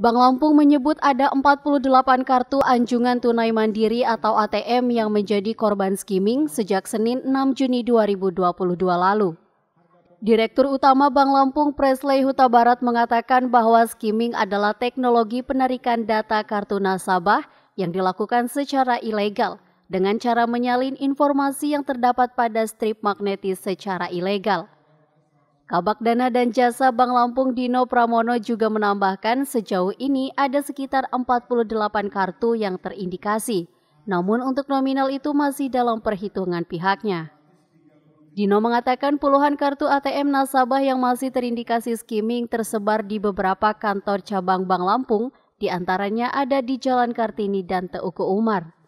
Bank Lampung menyebut ada 48 kartu anjungan tunai mandiri atau ATM yang menjadi korban skimming sejak Senin 6 Juni 2022 lalu. Direktur Utama Bank Lampung Presley Huta Barat mengatakan bahwa skimming adalah teknologi penarikan data kartu nasabah yang dilakukan secara ilegal dengan cara menyalin informasi yang terdapat pada strip magnetis secara ilegal. Kabak Dana dan Jasa Bank Lampung Dino Pramono juga menambahkan sejauh ini ada sekitar 48 kartu yang terindikasi. Namun untuk nominal itu masih dalam perhitungan pihaknya. Dino mengatakan puluhan kartu ATM nasabah yang masih terindikasi skimming tersebar di beberapa kantor cabang Bank Lampung, diantaranya ada di Jalan Kartini dan Teuku Umar.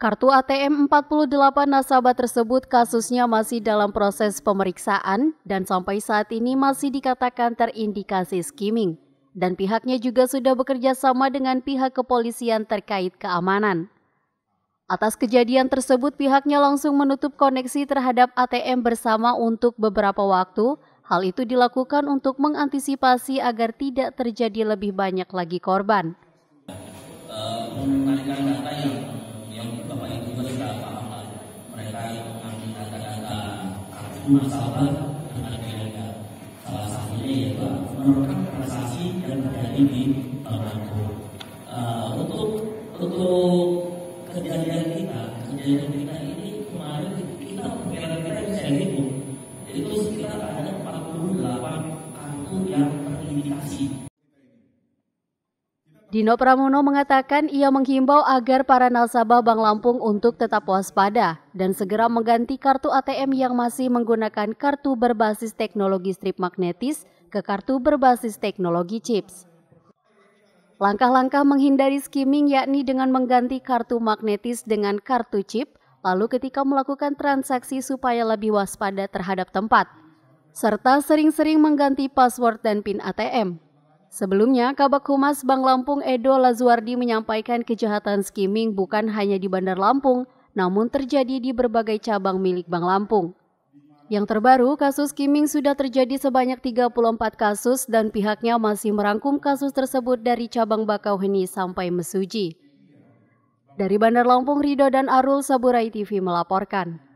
Kartu ATM 48 nasabah tersebut kasusnya masih dalam proses pemeriksaan dan sampai saat ini masih dikatakan terindikasi skimming. Dan pihaknya juga sudah bekerja sama dengan pihak kepolisian terkait keamanan. Atas kejadian tersebut pihaknya langsung menutup koneksi terhadap ATM bersama untuk beberapa waktu. Hal itu dilakukan untuk mengantisipasi agar tidak terjadi lebih banyak lagi korban. Uh, bersahabat dengan mereka. Salah satunya yaitu menurunkan prestasi dan terjadi di Bangku. Uh, eh, untuk untuk kejadian kita, kejadian kita ini kemarin kita kira-kira bisa hitung itu sekitar ada 48 kartu yang terindikasi Dino Pramono mengatakan ia menghimbau agar para nasabah Bank Lampung untuk tetap waspada dan segera mengganti kartu ATM yang masih menggunakan kartu berbasis teknologi strip magnetis ke kartu berbasis teknologi chips. Langkah-langkah menghindari skimming yakni dengan mengganti kartu magnetis dengan kartu chip, lalu ketika melakukan transaksi supaya lebih waspada terhadap tempat, serta sering-sering mengganti password dan PIN ATM. Sebelumnya, Kabak Humas Bank Lampung Edo Lazuardi menyampaikan kejahatan skimming bukan hanya di Bandar Lampung, namun terjadi di berbagai cabang milik Bank Lampung. Yang terbaru, kasus skimming sudah terjadi sebanyak 34 kasus dan pihaknya masih merangkum kasus tersebut dari cabang Bakauheni sampai Mesuji. Dari Bandar Lampung, Rido dan Arul Saburai TV melaporkan.